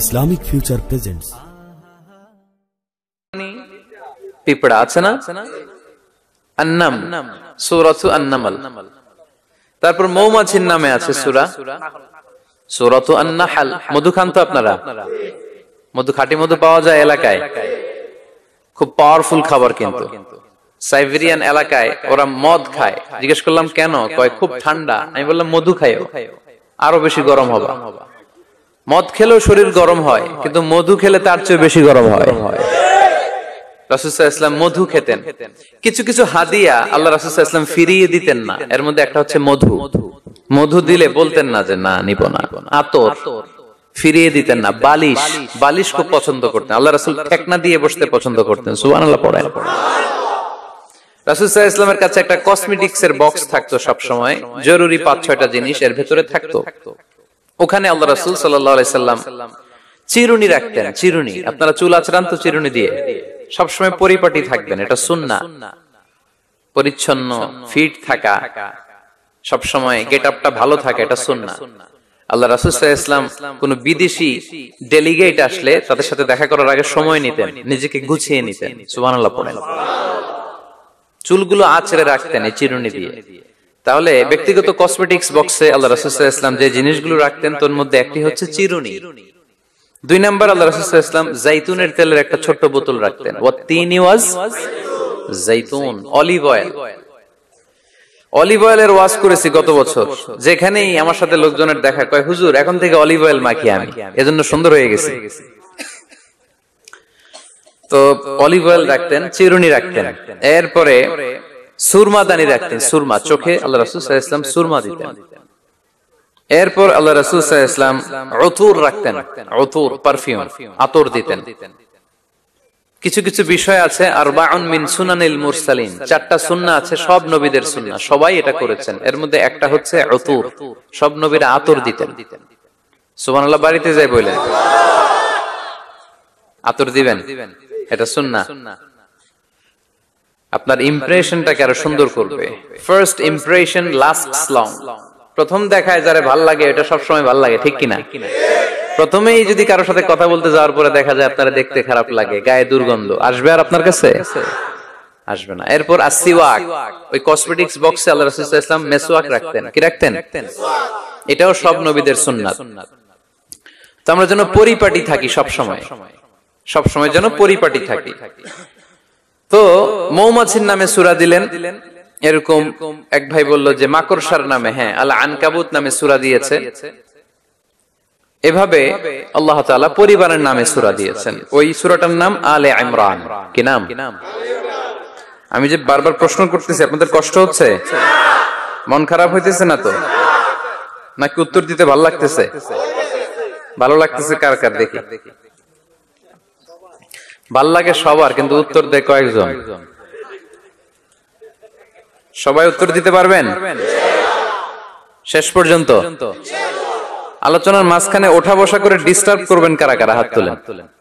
Islamic future present পিপড়া আছে না আন্নাম সুরাতু আন্নামাল তারপর মৌমাছির নামে আছে সুরা সুরত আন্নাহাল মধু খান তো আপনারা মধু খাটি মধু পাওয়া যায় এলাকায় খুব পাওয়ারফুল খাবার কিন্তু সাইবেরিয়ান এলাকায় ওরা মদ খায় জিজ্ঞেস করলাম কেন কয় খুব ঠান্ডা আমি বললাম মধু খাইও আরো বেশি গরম হবা মদ খেলেও শরীর গরম হয় কিন্তু মধু খেলে তার চেয়ে বেশি গরম হয় মধু খেতেন কিছু কিছু হাদিয়া আল্লাহ রাসুসাহ ফিরিয়ে দিতেন না এর মধ্যে একটা হচ্ছে মধু মধু দিলে বলতেন না যে না নিব না আতর ফিরিয়ে দিতেন না বালিশ বালিশ খুব পছন্দ করতেন আল্লাহ রাসুল ঠেকনা দিয়ে বসতে পছন্দ করতেন সুবান আল্লাহ কাছে একটা কসমেটিক্স এর বক্স থাকতো সবসময় জরুরি পাঁচ ছয়টা জিনিস এর ভেতরে থাকতো ওখানে আল্লাহ রাসুল সাল্লাম চিরুনি রাখতেন চিরুনি আপনারা চুল আচরান তো চিরুনি দিয়ে সবসময় পরিপাটি থাকবেন এটা সুন্না পরিচ্ছন্ন ফিট থাকা সবসময় গেট আপটা ভালো থাকে এটা সুন্না আল্লাহ রাসুসাহ কোন বিদেশি ডেলিগেট আসলে তাদের সাথে দেখা করার আগে সময় নিতেন নিজেকে গুছিয়ে নিতেন সুবান চুলগুলো আঁচড়ে রাখতেন এই চিরুনি দিয়ে তাহলে ব্যক্তিগত কসমেটিক্স বক্সে আল্লাহ রাসুল্লাহ ইসলাম যে জিনিসগুলো রাখতেন তোর মধ্যে একটি হচ্ছে চিরুনি দুই নম্বর আল্লাহ রাসুল্লাহ ইসলাম জৈতুনের তেলের একটা ছোট্ট বোতল রাখতেন ও তিন ওয়াজ অলিভ অয়েল অলিভ অয়েলের করেছি গত বছর যেখানেই আমার সাথে লোকজনের দেখা কয় হুজুর এখন থেকে অলিভ অয়েল মাখি আমি এজন্য সুন্দর হয়ে গেছি তো অলিভ অয়েল রাখতেন চিরুনি রাখতেন এরপরে সুরমা দানি রাখতেন সুরমা চোখে আল্লাহ রাসুল সুরমা দিতেন এরপর আল্লাহ রাসুল ইসলাম রাখতেন অতুর পারফিউম আতর দিতেন কিছু কিছু বিষয় আছে আর বাউন সুনানিল মুরসালিন চারটা সুন্না আছে সব নবীদের সুন্না সবাই এটা করেছেন এর মধ্যে একটা হচ্ছে অতুর সব নবীরা আতর দিতেন সুবান আল্লাহ বাড়িতে যাই বলে আতর দিবেন এটা সুন্না আপনার ইমপ্রেশনটাকে আরো সুন্দর করবে ফার্স্ট ইমপ্রেশন লাস্ট লং প্রথম দেখায় যারা ভাল লাগে এটা সবসময় ভাল লাগে ঠিক কিনা প্রথমেই যদি কারোর সাথে কথা বলতে যাওয়ার পরে দেখা যায় আপনারা দেখতে খারাপ লাগে গায়ে দুর্গন্ধ আসবে আর আপনার কাছে আসবে না এরপর আসিওয়াক ওই কসমেটিক্স বক্সে আল্লাহ রাসূল ইসলাম মেসওয়াক রাখতেন কি রাখতেন এটাও সব নবীদের সুন্নাত তো আমরা যেন পরিপাটি থাকি সব সময় সব সময় যেন পরিপাটি থাকি তো মৌমাছির নামে সুরা দিলেন এরকম এক ভাই বলল যে মাকড়সার নামে হ্যাঁ আল্লাহ আনকাবুত নামে সুরা দিয়েছে এভাবে আল্লাহ তালা পরিবারের নামে সুরা দিয়েছেন ওই সুরাটার নাম আলে আমরান কি নাম আমি যে বারবার প্রশ্ন করতেছি আপনাদের কষ্ট হচ্ছে মন খারাপ হইতেছে না তো নাকি উত্তর দিতে ভালো লাগতেছে ভালো লাগতেছে কার কার দেখি ভাল লাগে সবার কিন্তু উত্তর দেয় কয়েকজন সবাই উত্তর দিতে পারবেন শেষ পর্যন্ত আলোচনার মাঝখানে ওঠা বসা করে ডিস্টার্ব করবেন কারা কারা হাত তুলে